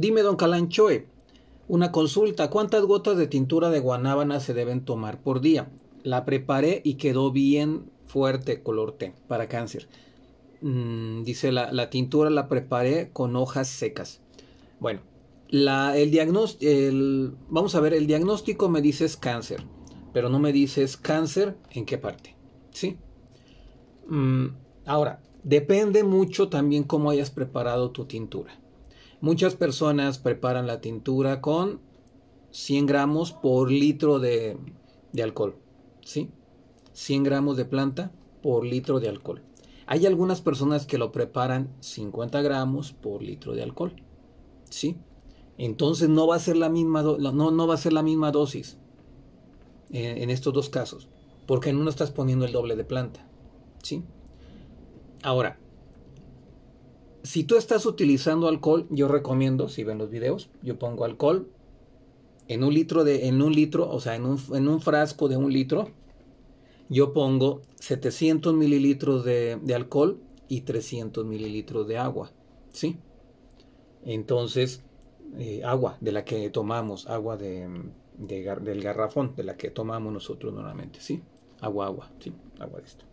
Dime, don Calanchoe, una consulta, ¿cuántas gotas de tintura de guanábana se deben tomar por día? La preparé y quedó bien fuerte, color té, para cáncer. Mm, dice, la, tintura la preparé con hojas secas. Bueno, el diagnóstico, vamos a ver, el diagnóstico me dice es cáncer, pero no me dice cáncer en qué parte, ¿sí? Mm, ahora, depende mucho también cómo hayas preparado tu tintura. Muchas personas preparan la tintura con 100 gramos por litro de, alcohol. ¿sí? 100 gramos de planta por litro de alcohol. Hay algunas personas que lo preparan 50 gramos por litro de alcohol. ¿sí? Entonces no va a ser la misma, no, no va a ser la misma dosis en, en, estos dos casos. Porque en uno estás poniendo el doble de planta. ¿sí? Ahora, si tú estás utilizando alcohol, yo recomiendo, si ven los videos, yo pongo alcohol en un litro de, en un litro, o sea, en un, frasco de un litro, yo pongo 700 mililitros de, alcohol y 300 mililitros de agua, ¿sí? Entonces, eh, agua de la que tomamos, agua de, del garrafón, de la que tomamos nosotros normalmente, ¿sí? Agua, agua, ¿sí? Agua de esto.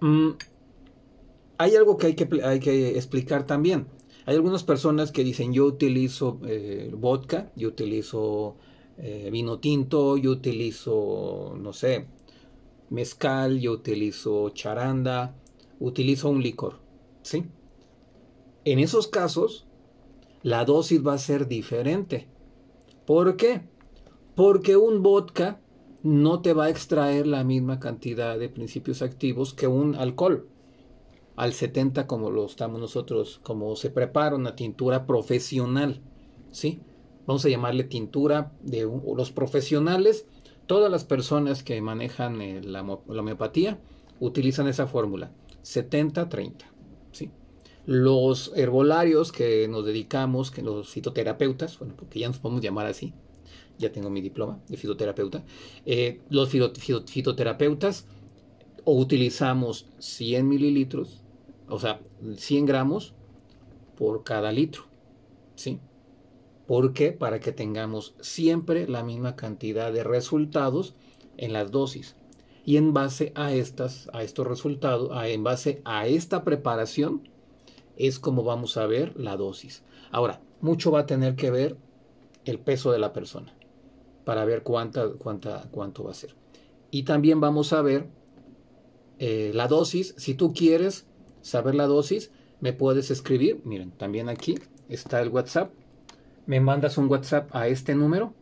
Mm, hay algo que hay que, explicar también. Hay algunas personas que dicen yo utilizo eh, vodka, yo utilizo eh, vino tinto, yo utilizo, no sé, mezcal, yo utilizo charanda, utilizo un licor. ¿sí? En esos casos, la dosis va a ser diferente. ¿Por qué? Porque un vodka no te va a extraer la misma cantidad de principios activos que un alcohol al 70 como lo estamos nosotros, como se prepara una tintura profesional, ¿sí? Vamos a llamarle tintura de los profesionales. Todas las personas que manejan eh, la, homeopatía utilizan esa fórmula, 70-30, ¿sí? Los herbolarios que nos dedicamos, que los fitoterapeutas, bueno, porque ya nos podemos llamar así, ya tengo mi diploma de fitoterapeuta, eh, los fitoterapeutas utilizamos 100 mililitros o sea, 100 gramos por cada litro, ¿sí? ¿Por qué? Para que tengamos siempre la misma cantidad de resultados en las dosis. Y en base a estas, a estos resultados, en base a esta preparación, es como vamos a ver la dosis. Ahora, mucho va a tener que ver el peso de la persona para ver cuánta, cuánta, cuánto va a ser. Y también vamos a ver eh, la dosis, si tú quieres saber la dosis, me puedes escribir. Miren, también aquí está el WhatsApp. Me mandas un WhatsApp a este número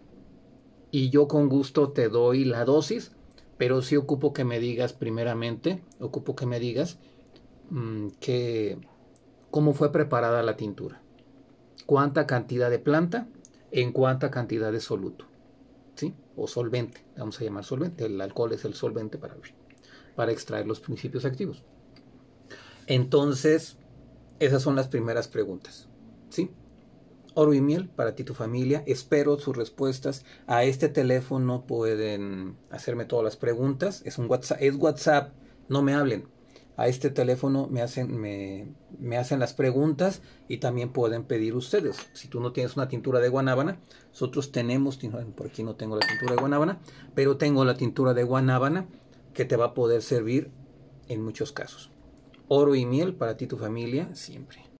y yo con gusto te doy la dosis, pero sí ocupo que me digas primeramente, ocupo que me digas mm, cómo fue preparada la tintura, cuánta cantidad de planta, en cuánta cantidad de soluto, ¿sí? O solvente, vamos a llamar solvente, el alcohol es el solvente para, para extraer los principios activos. Entonces, esas son las primeras preguntas. ¿Sí? Oro y miel para ti, tu familia. Espero sus respuestas. A este teléfono pueden hacerme todas las preguntas. Es un WhatsApp. Es WhatsApp. No me hablen. A este teléfono me hacen, me, me hacen las preguntas y también pueden pedir ustedes. Si tú no tienes una tintura de guanábana, nosotros tenemos, por aquí no tengo la tintura de guanábana, pero tengo la tintura de guanábana que te va a poder servir en muchos casos oro y miel para ti y tu familia siempre.